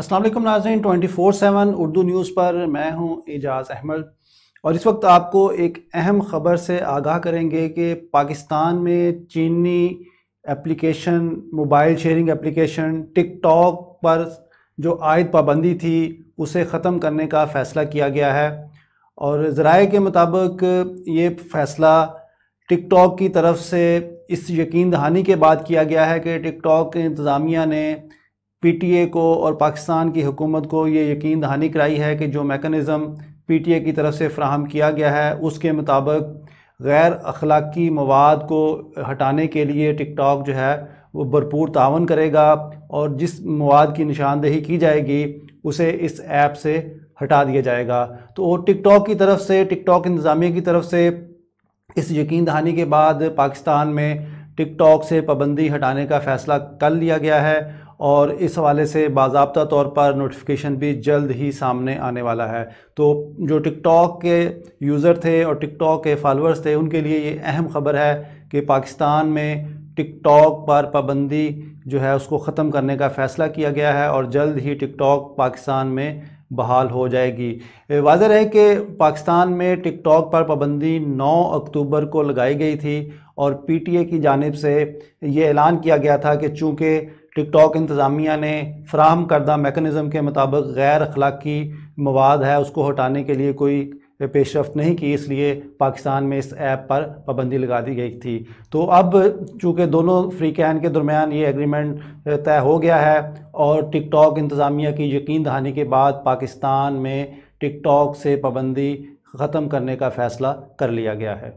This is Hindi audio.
असलम नाजन twenty four seven Urdu news पर मैं हूं एजाज़ अहमद और इस वक्त आपको एक अहम ख़बर से आगाह करेंगे कि पाकिस्तान में चीनी application mobile sharing application TikTok पर जो आयद पाबंदी थी उसे ख़त्म करने का फ़ैसला किया गया है और ज़रा के मुताबिक ये फ़ैसला टिकटॉक की तरफ से इस यकीन दहानी के बाद किया गया है कि टिकटॉक इंतज़ामिया ने पीटीए को और पाकिस्तान की हुकूमत को ये यकीन दहानी कराई है कि जो मेकनिज़म पीटीए की तरफ से फ्राहम किया गया है उसके मुताबिक गैर अखलाकी मवाद को हटाने के लिए टिकटॉक जो है वो भरपूर तावन करेगा और जिस मवाद की निशानदेही की जाएगी उसे इस ऐप से हटा दिया जाएगा तो टिकटॉक की तरफ से टिकटॉक इंतज़ामिया की तरफ से इस यकीन दहानी के बाद पाकिस्तान में टिकटॉक से पाबंदी हटाने का फ़ैसला कर लिया गया है और इस हवाले से बाबा तौर पर नोटिफिकेशन भी जल्द ही सामने आने वाला है तो जो टिकटॉक के यूज़र थे और टिकटॉक के फॉलोअर्स थे उनके लिए ये अहम खबर है कि पाकिस्तान में टिकटॉक पर पाबंदी जो है उसको ख़त्म करने का फ़ैसला किया गया है और जल्द ही टिकटॉक पाकिस्तान में बहाल हो जाएगी वाजह है कि पाकिस्तान में टिकटॉक पर पाबंदी 9 अक्टूबर को लगाई गई थी और पीटीए की जानब से ये ऐलान किया गया था कि चूँकि टिकटॉक इंतज़ामिया ने फ्राहम करदा मेकनिज़म के मुताबिक गैर अखलाकी मवाद है उसको हटाने के लिए कोई पेशरफ नहीं की इसलिए पाकिस्तान में इस ऐप पर पाबंदी लगा दी गई थी तो अब चूँकि दोनों फ्री कैन के दरमियान ये एग्रीमेंट तय हो गया है और टिकटॉक इंतज़ामिया की यकीन दहानी के बाद पाकिस्तान में टिकटॉक से पाबंदी ख़त्म करने का फ़ैसला कर लिया गया है